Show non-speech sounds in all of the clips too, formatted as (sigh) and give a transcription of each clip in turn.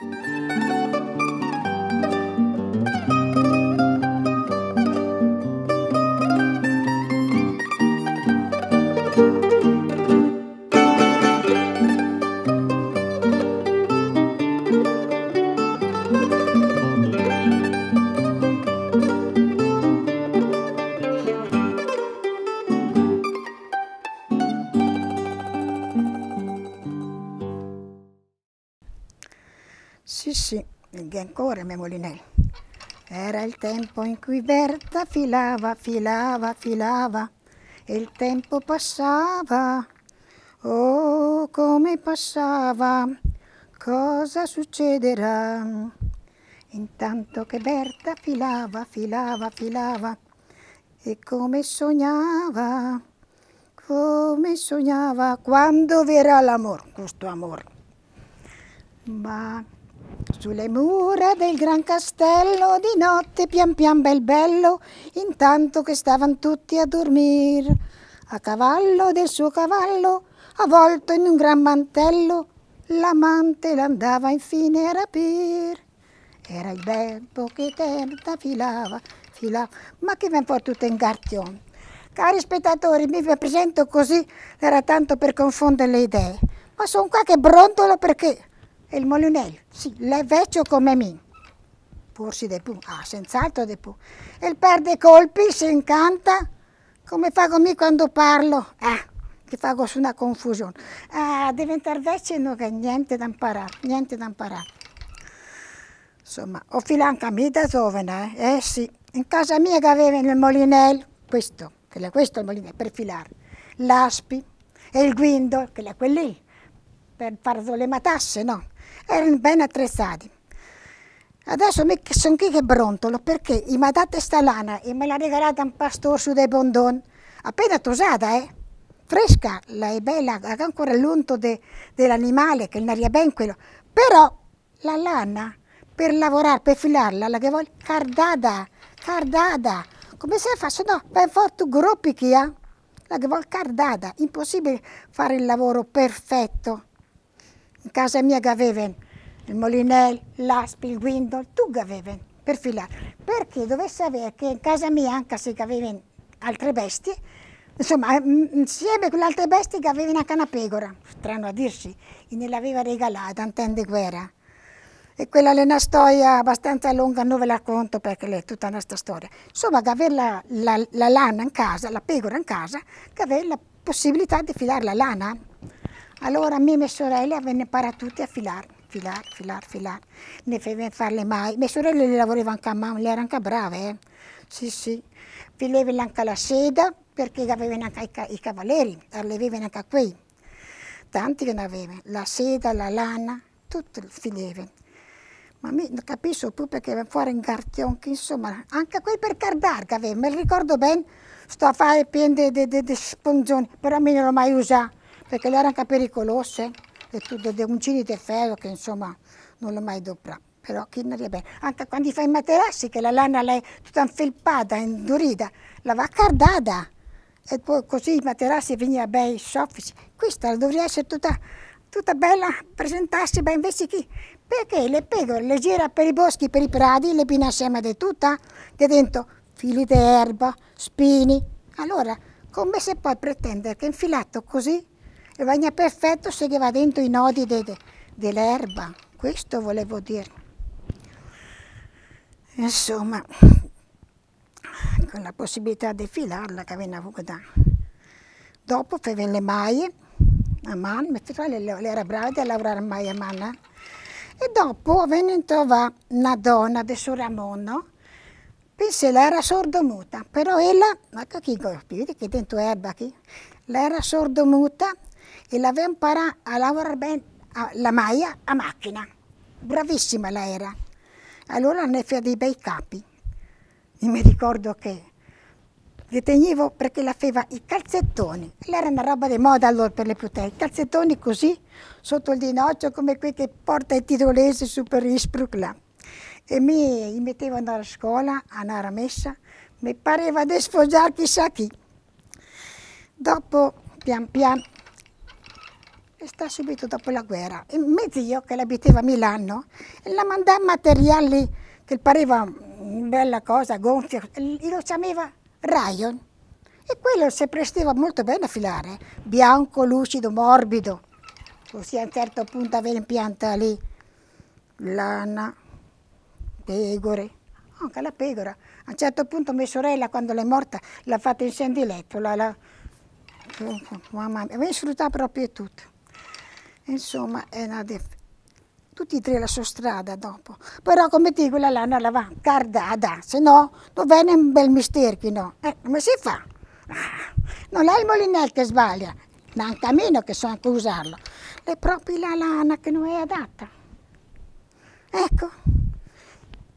Thank you. Carmen Molinelli. Era il tempo in cui Berta filava, filava, filava e il tempo passava. Oh, come passava, cosa succederà? Intanto che Berta filava, filava, filava e come sognava, come sognava, quando verrà l'amor, questo amor. Ma sulle mura del gran castello di notte pian pian bel bello, intanto che stavano tutti a dormir, a cavallo del suo cavallo, avvolto in un gran mantello, l'amante l'andava infine a rapir. Era il tempo che tenta filava, filava, ma che ben po' tutto in cartione. Cari spettatori, mi vi presento così, era tanto per confondere le idee, ma sono qua che brontolo perché e il molinello, sì, è vecchio come me. Forse de pu, ah, senz'altro de pu. E il perde colpi, si incanta, come fa con me quando parlo. Ah, che fa su una confusione. Ah, diventare vecchio non c'è niente da imparare, niente da imparare. Insomma, ho filato anche a me da giovane, eh? eh sì. In casa mia che avevano il molinello, questo, questo è il molinello per filare, l'aspi e il guindo, che è quello lì, per fare le matasse, no? erano ben attrezzati. Adesso sono qui che brontolo perché mi ha dato questa lana e me l'ha regalata un pastore su dei bondon, appena tosata, eh? fresca, la è bella, ha ancora l'unto de, dell'animale che non è ben quello, però la lana per lavorare, per filarla, la che vuole, cardata, cardata, come si fa? no, per forti gruppi che ha, la che vuole cardada, impossibile fare il lavoro perfetto. In casa mia che avevano il Molinel, l'Aspi, il Guindo, tu avevi per filare. Perché dovesse avere che in casa mia, anche se avevano altre bestie, insomma, insieme con le altre bestie che aveva una canapegora, strano a dirsi, e ne l'aveva regalata, intende guerra. E quella è una storia abbastanza lunga, non ve la conto perché è tutta la nostra storia. Insomma, che avere la, la, la, lana in casa, la pecora in casa, che avere la possibilità di filare la lana. Allora, me e mia sorella venne imparato tutti a filarla filare, filare, filare. Ne fai farle mai. Mie sorelle le lavoravano anche a mano, le erano anche brave, eh. Sì, sì. Filevano anche la seda perché avevano anche i, i cavalieri, allevavano anche quei. Tanti che ne avevano, la seda, la lana, tutto filevano. Ma mi non capisco più perché fuori in cartione, insomma, anche quei per cardare che avevo, me ricordo bene, sto a fare pieno di spongioni, però a me non l'ho mai usato, perché le erano anche pericolose e tutto dei uncini di ferro che insomma non l'ho mai doprato però chi non bene. Anche quando fai i materassi, che la lana è tutta infelpata, indurita, la va cardata. E poi così i materassi venivano bei soffici. Questa dovrebbe essere tutta, tutta bella, presentarsi, ma invece chi? Perché le pecore le gira per i boschi, per i prati, le pina insieme di tutta, di dentro fili d'erba, spini. Allora, come si può pretendere che infilato così che bagna perfetto se che va dentro i nodi de, de, dell'erba, questo volevo dire. Insomma, con la possibilità di filarla che aveva avuta. Dopo fece le maglie a mano, mia le era brava a lavorare maglie a mano, eh. e dopo venne trovata una donna di suo Ramono, Pensi, era sordomuta, però ella, ma che colpire, che dentro erba, che l'era sordomuta e la imparata a lavorare bene, la maglia a macchina, bravissima la era. Allora ne fece dei bei capi. E mi ricordo che li tenevo perché la faceva i calzettoni. Era una roba di moda allora per le putelle, i calzettoni così, sotto il dinoccio, come quelli che porta i tirolesi su per gli sprucla. E mi mettevo andare a scuola, a andare messa, mi pareva di sfoggiare chissà chi. Dopo, pian piano, e sta subito dopo la guerra. E mio zio, che abitava a Milano, la mandava materiali che pareva una bella cosa, gonfia, lo chiamava Ryan. E quello si prestava molto bene a filare, bianco, lucido, morbido. Così a un certo punto aveva in lì lana, pecore, anche la pecora. A un certo punto mia sorella, quando l'è morta, l'ha fatta in sendiletto. La, la, mamma mia, mi sfruttava proprio tutto insomma è una def- tutti e tre la sua strada dopo. Però come dico la lana la va cardata, se no dov'è un bel misterchio, no? Eh, come si fa? Ah, non è il molinello che sbaglia, ma a cammino che so anche usarlo. È proprio la lana che non è adatta. Ecco.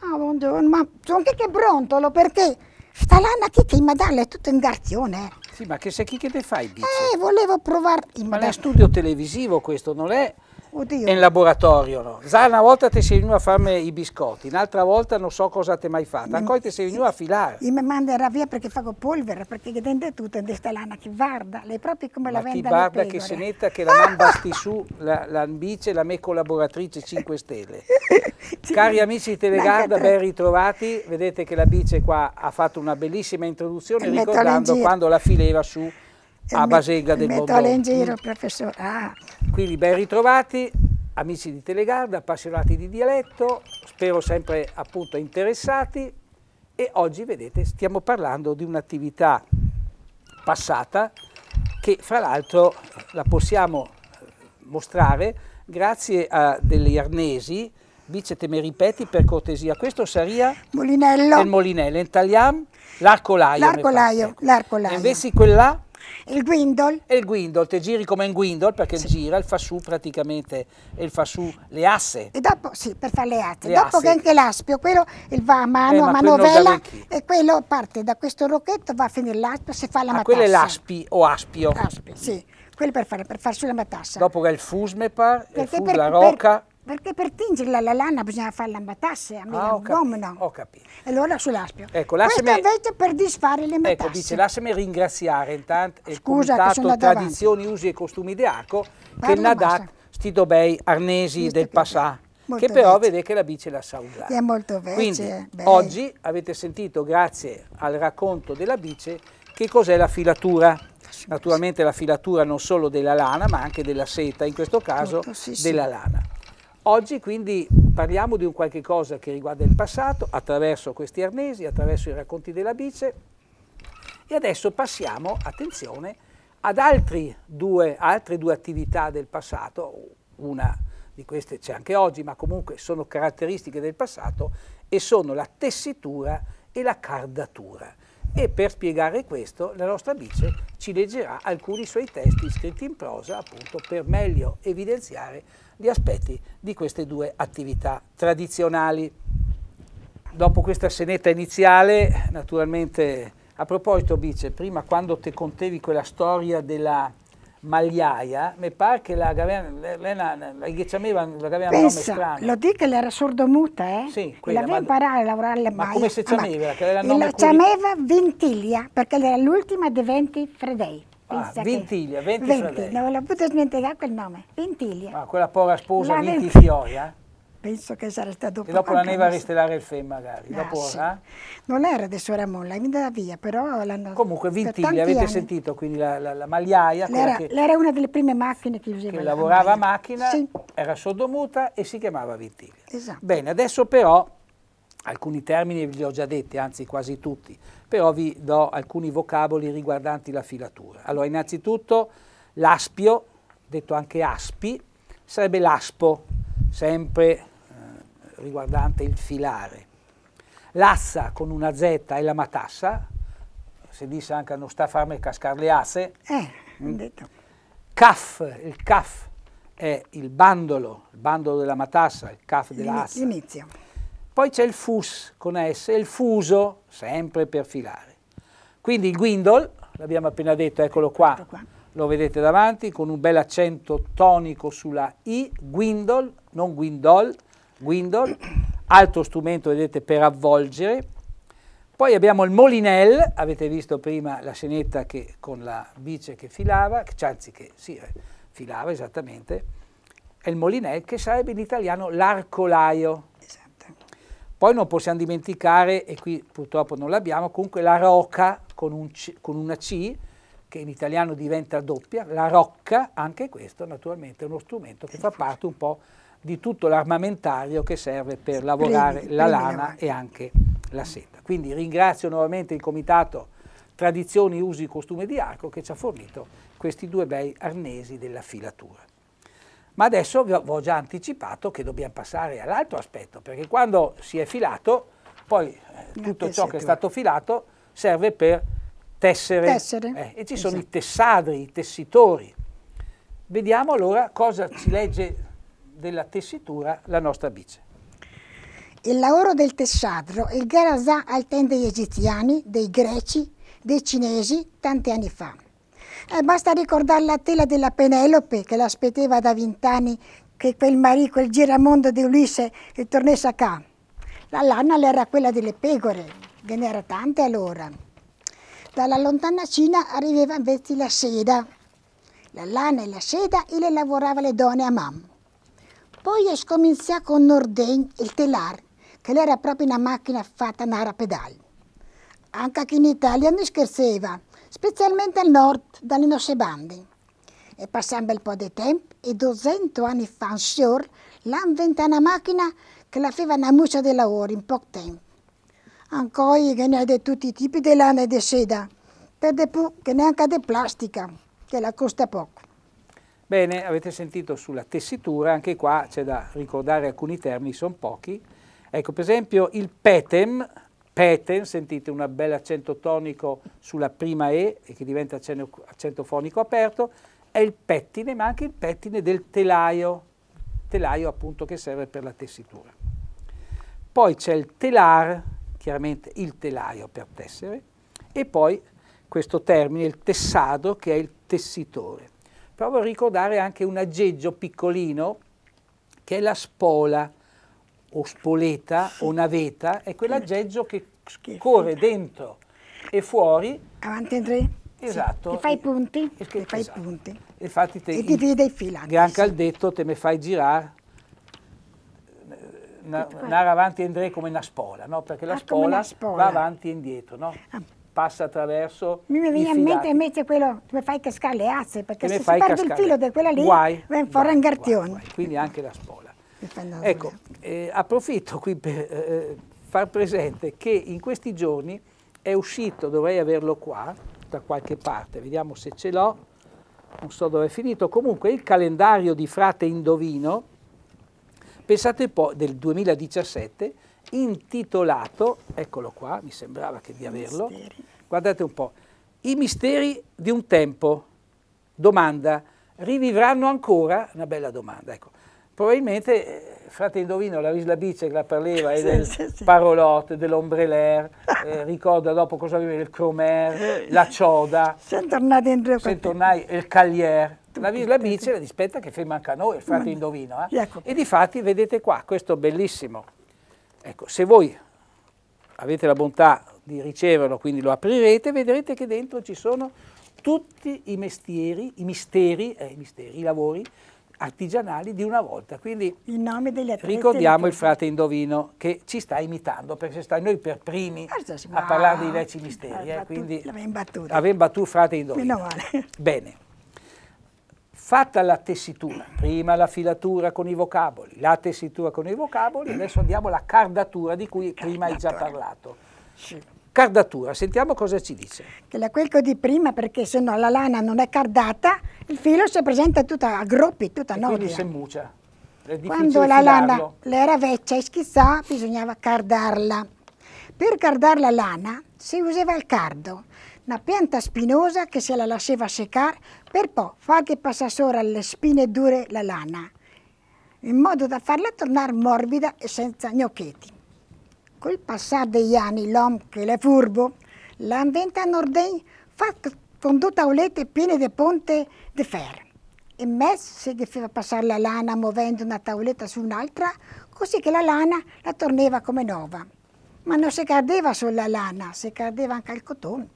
Ah, buongiorno, ma sono anche che brontolo perché sta lana chi che mi dà è tutta in garzione. Eh. Sì, ma che se chi che te fai dice? Eh, volevo provare. Ma è studio televisivo questo, non è Oddio. in laboratorio. No? Già una volta ti sei venuta a farmi i biscotti, un'altra volta non so cosa ti hai mai fatto, ancora ti sei venuta a filare. Io mi manderà via perché faccio polvere, perché dentro tutto è questa lana che guarda, lei proprio come la vende Ma ti guarda che se metta che la mamma (laughs) sti su, la, la la me collaboratrice 5 Stelle. (laughs) Cari amici di Telegarda, ben ritrovati, vedete che la bice qua ha fatto una bellissima introduzione ricordando quando la fileva su a Basega del Bombone. Mettola in giro, professore. Ah. Quindi ben ritrovati, amici di Telegarda, appassionati di dialetto, spero sempre appunto interessati e oggi vedete stiamo parlando di un'attività passata che fra l'altro la possiamo eh, mostrare grazie a degli arnesi Vice te Vicetemi ripeti per cortesia, questo saria? Il molinello, intagliamo l'arcolaio. L'arcolaio, l'arcolaio. Invece quella? Il guindol? E il guindol, te giri come un guindol perché sì. gira, il fa su praticamente, il fa su le asse. E dopo, sì, per fare le asse. Le dopo asse. che anche l'aspio, quello va a mano, eh, a manovella e quello parte da questo rocchetto, va a finire l'aspio, si fa la ah, matassa. quello è l'aspi o aspio. Aspio, sì. Quello per fare, per far sulla matassa. Dopo che è il fusmepar, il fus, per, la rocca. Per, perché per tingerla la lana bisogna fare l'ambatasse, a me ah, l'abomino. Ho capito. E allora sull'aspio. Ecco, lasciami... Questo invece per disfare le metasse. Ecco, dice, lasciami ringraziare intanto il Comitato Tradizioni, Usi e Costumi di Arco, Parlo che nadat sti arnesi Molto del passà. che però vede che la bici la sa usare. È molto vecchia. Quindi eh, Beh. oggi avete sentito, grazie al racconto della bici, che cos'è la filatura naturalmente la filatura non solo della lana ma anche della seta, in questo caso Tutto, sì, della sì. lana. Oggi quindi parliamo di un qualche cosa che riguarda il passato attraverso questi arnesi, attraverso i racconti della bice e adesso passiamo, attenzione, ad due, altre due attività del passato, una di queste c'è anche oggi, ma comunque sono caratteristiche del passato e sono la tessitura e la cardatura e per spiegare questo la nostra Bice ci leggerà alcuni suoi testi scritti in prosa appunto per meglio evidenziare gli aspetti di queste due attività tradizionali. Dopo questa senetta iniziale, naturalmente, a proposito Bice, prima quando te contevi quella storia della Magliaia, mi pare che la gavena, che c'aveva la gavena nome strano. lo dico che era sordomuta, eh? Sì, quella, l'aveva imparato a lavorare le baie. Ma come se c'aveva? Ah, la chiamava Ventiglia, perché era l'ultima dei venti fredei. Ah, Ventiglia, venti, venti fredei. Non l'ho potuto smentire quel nome, Ventiglia. Ma ah, quella povera sposa Vinti Fioia penso che sarà stato E dopo la neve a ristellare il FEM magari. Ah, dopo, sì. eh? Non era adesso, Suora Molla, mi da via, però l'hanno... Comunque Vintiglia, avete anni. sentito, quindi la, la, la magliaia... L'era, che, era una delle prime macchine che usava. Che lavorava a macchina, sì. era soddomuta e si chiamava Vintiglia. Esatto. Bene, adesso però alcuni termini vi li ho già detti, anzi quasi tutti, però vi do alcuni vocaboli riguardanti la filatura. Allora, innanzitutto l'aspio, detto anche aspi, sarebbe l'aspo, sempre riguardante il filare. L'assa con una Z è la matassa, si dice anche a non sta a farmi cascare le asse. Eh, mm. detto. Caf, il caf è il bandolo, il bandolo della matassa, il caf dell'assa. L'inizio. Poi c'è il fus con S, il fuso, sempre per filare. Quindi il guindol, l'abbiamo appena detto, eccolo qua, qua, lo vedete davanti, con un bel accento tonico sulla I, guindol, non guindol, Guindol, altro strumento vedete per avvolgere. Poi abbiamo il Molinel, avete visto prima la scenetta che, con la bice che filava, che, anzi che sì, eh, filava esattamente, è il Molinel che sarebbe in italiano l'arcolaio. Esatto. Poi non possiamo dimenticare, e qui purtroppo non l'abbiamo, comunque la roca con, un C, con una C, che in italiano diventa doppia, la rocca, anche questo naturalmente è uno strumento che fa parte un po' di tutto l'armamentario che serve per lavorare Prendi, la lana e anche la seta. Quindi ringrazio nuovamente il Comitato Tradizioni, Usi, e Costume di Arco che ci ha fornito questi due bei arnesi della filatura. Ma adesso vi ho già anticipato che dobbiamo passare all'altro aspetto, perché quando si è filato, poi eh, tutto ciò che è stato filato serve per tessere. tessere. Eh, e ci esatto. sono i esatto. tessadri, i tessitori. Vediamo allora cosa ci legge della tessitura la nostra bice. Il lavoro del tessadro è il garazà al tempo degli egiziani, dei greci, dei cinesi tanti anni fa. E eh, basta ricordare la tela della Penelope che l'aspettava da vent'anni che quel marito, quel giramondo di Ulisse eh, tornasse a casa. La lana era quella delle pecore, ve ne era tante allora. Dalla lontana Cina arrivava invece la seda. La lana e la seda e le lavorava le donne a mamma. Poi ho cominciato con Norden il telar, che era proprio una macchina fatta andare a pedali. Anche qui in Italia non scherzava, specialmente al nord, dalle nostre bande. E passiamo un bel po' di tempo e 200 anni fa in Scior l'hanno una macchina che la faceva una muccia di lavoro in poco tempo. Ancora che ne ha di tutti i tipi di lana e di seda, per di più che neanche di plastica, che la costa poco. Bene, avete sentito sulla tessitura, anche qua c'è da ricordare alcuni termini, sono pochi. Ecco, per esempio il petem, petem, sentite un bel accento tonico sulla prima E, che diventa accento fonico aperto, è il pettine, ma anche il pettine del telaio, telaio appunto che serve per la tessitura. Poi c'è il telar, chiaramente il telaio per tessere, e poi questo termine, il tessado, che è il tessitore. Provo a ricordare anche un aggeggio piccolino che è la spola o spoleta o naveta, è quell'aggeggio che Schifo. corre dentro e fuori. Avanti e Esatto. Sì. E fai i punti. E, e fai esatto. punti. Infatti te, e divide i filanti. Gran sì. te me fai girare andare avanti e come una spola, no? perché la ah, spola, spola, va avanti e indietro. No? Ah passa attraverso. Mi viene in mente invece quello dove fai cascare le azze, perché se si perde il filo di quella lì, guai, viene fuori un gartione. Quindi anche la spola. Ecco, eh, approfitto qui per eh, eh, far presente che in questi giorni è uscito, dovrei averlo qua, da qualche parte, vediamo se ce l'ho, non so dove è finito, comunque il calendario di Frate Indovino, pensate poi, del 2017, intitolato, eccolo qua, mi sembrava che di averlo, misteri. guardate un po', i misteri di un tempo, domanda, rivivranno ancora? Una bella domanda, ecco. Probabilmente eh, frate Indovino, la Risla Bice che la parleva, sì, del sì, sì. Parolotte, dell'Ombreler, eh, ricorda dopo cosa aveva il Cromer, eh, la Cioda, se tornate tornai il Cagliere, la Risla Bice la dispetta che ferma anche a noi, il frate Indovino. Eh? Ecco. E di fatti vedete qua, questo bellissimo Ecco, se voi avete la bontà di riceverlo, quindi lo aprirete, vedrete che dentro ci sono tutti i mestieri, i misteri, eh, i, misteri i lavori artigianali di una volta. Quindi ricordiamo il frate Indovino che ci sta imitando, perché stai noi per primi ah, a parlare dei vecchi misteri. Eh, quindi avem battuto frate Indovino. Bene fatta la tessitura, prima la filatura con i vocaboli, la tessitura con i vocaboli, adesso andiamo alla cardatura di cui prima hai già parlato. Cardatura, sentiamo cosa ci dice. Che la quelco di prima perché se no la lana non è cardata, il filo si presenta tutta a groppi, tutta a nodia. quindi si mucia. Quando la filarlo. lana l'era vecchia e schizzà bisognava cardarla. Per cardare la lana si usava il cardo, una pianta spinosa che se la lasciava seccare per po' fa che passa sopra le spine dure la lana, in modo da farla tornare morbida e senza gnocchetti. Col passare degli anni, l'uomo che è furbo, la inventa a Nordegn, fa con due tavolette piene di ponte di ferro. E Mess si faceva passare la lana muovendo una tavoletta su un'altra, così che la lana la torneva come nuova. Ma non si cadeva solo la lana, si cadeva anche il cotone.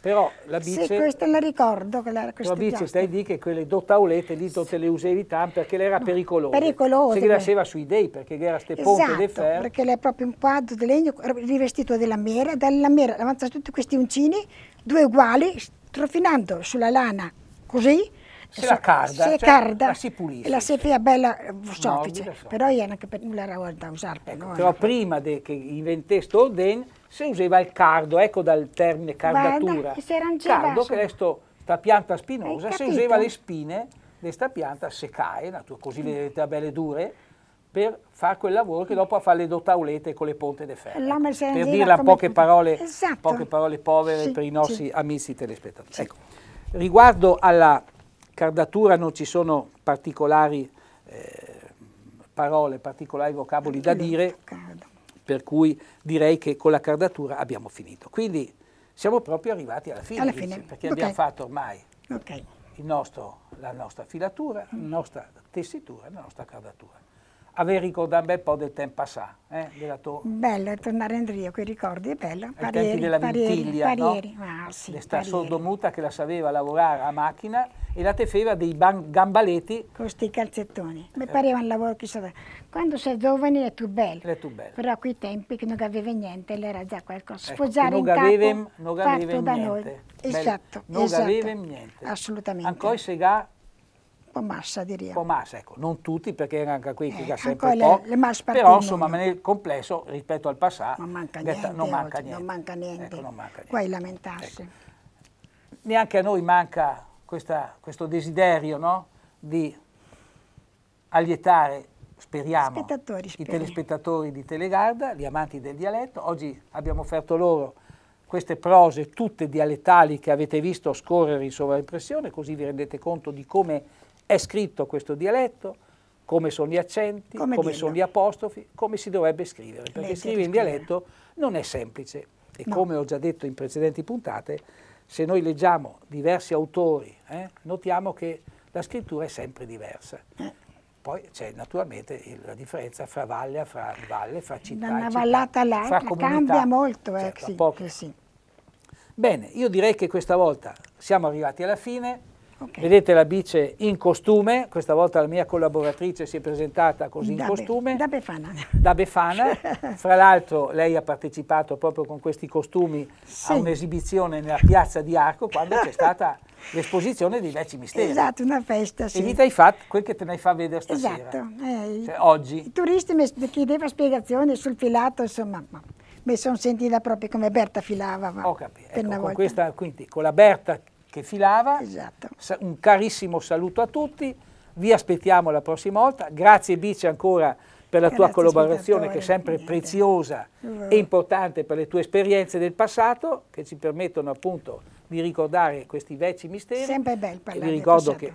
Però la bice... Sì, questa la ricordo. La, la bice stai di che quelle dottaulette lì non te le usevi tanto perché lei era no, pericolosa. Pericolosa. Si lasciava sui dei perché era ste esatto, ponte di de ferro. perché lei è proprio un quadro di legno rivestito della mera. dalla mera avanza tutti questi uncini, due uguali, strofinando sulla lana così, si la carda, se cioè carda, la si pulisce. La sefia è bella eh, soffice, no, so. però io anche per nulla era da usare. Ecco, no? Però ecco. prima che inventasse Oden si usava il cardo, ecco dal termine cardatura. Guarda, cardo che resto sta pianta spinosa, si usava le spine di questa pianta secaie, così le diventa belle dure, per fare quel lavoro che dopo a fare le dotaulette con le ponte de ferro. Ecco, per dirla in poche parole, esatto. poche parole povere sì, per i nostri sì. amici telespettatori. Sì. Ecco. Riguardo alla Cardatura non ci sono particolari eh, parole, particolari vocaboli da dire, per cui direi che con la cardatura abbiamo finito. Quindi siamo proprio arrivati alla fine, alla fine. Dice, perché okay. abbiamo fatto ormai okay. nostro, la nostra filatura, la nostra tessitura, la nostra cardatura. Aver ricordato un bel po' del tempo passato, eh, della tua... Bello tornare indietro, quei ricordi, è bello. Ai tempi della Vintiglia, parieri, no? Parieri, ah, sì, L'està sordomuta che la sapeva lavorare a macchina e la tefeva feva dei gambaletti. Con questi calzettoni. Mi pareva un lavoro chissà. Quando sei giovane è più bello. È più bello. Però a quei tempi che non aveva niente, era già qualcosa. Ecco, Sfoggiare ecco, in capo, non fatto niente. da noi. Esatto. Non esatto. aveva niente. Assolutamente. Ancora se ga po' massa direi. Po' massa, ecco, non tutti perché anche qui eh, che sempre le, po', le però insomma mondo. nel complesso rispetto al passato non manca niente, non manca niente. Non manca niente. Ecco, non manca niente. Puoi lamentarsi. Ecco. Neanche a noi manca questa, questo desiderio no? di allietare, speriamo, i telespettatori di Telegarda, gli amanti del dialetto. Oggi abbiamo offerto loro queste prose, tutte dialettali che avete visto scorrere in sovraimpressione, così vi rendete conto di come è scritto questo dialetto, come sono gli accenti, come, come sono gli apostrofi, come si dovrebbe scrivere, perché scrivere in dialetto non è semplice e no. come ho già detto in precedenti puntate, se noi leggiamo diversi autori, eh, notiamo che la scrittura è sempre diversa. Eh. Poi c'è naturalmente la differenza fra valle, fra valle, fra città. Da una vallata all'altra cambia molto. Eh, certo, sì, sì. Bene, io direi che questa volta siamo arrivati alla fine. Okay. Vedete la bice in costume, questa volta la mia collaboratrice si è presentata così in da costume. Be, da Befana. Da Befana, (laughs) fra l'altro lei ha partecipato proprio con questi costumi sì. a un'esibizione nella piazza di Arco quando c'è stata (laughs) l'esposizione dei Vecchi Misteri. Esatto, una festa, sì. E gli hai fatto quel che te ne fa vedere stasera. Esatto. Eh, cioè, oggi. I turisti mi chiedevano spiegazioni sul filato, insomma, mi sono sentita proprio come Berta filava. Ho capito. Ecco, con, questa, quindi, con la Berta che filava. Esatto. Un carissimo saluto a tutti, vi aspettiamo la prossima volta. Grazie Bice ancora per la Grazie tua collaborazione che è sempre preziosa e importante per le tue esperienze del passato che ci permettono appunto di ricordare questi vecchi misteri. Sempre bello parlare. Vi ricordo che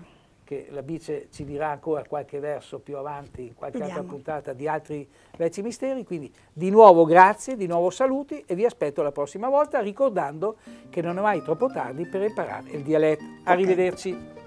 che la Bice ci dirà ancora qualche verso più avanti, in qualche Vediamo. altra puntata di altri vecchi misteri. Quindi di nuovo grazie, di nuovo saluti e vi aspetto la prossima volta ricordando che non è mai troppo tardi per imparare il dialetto. Arrivederci. Okay.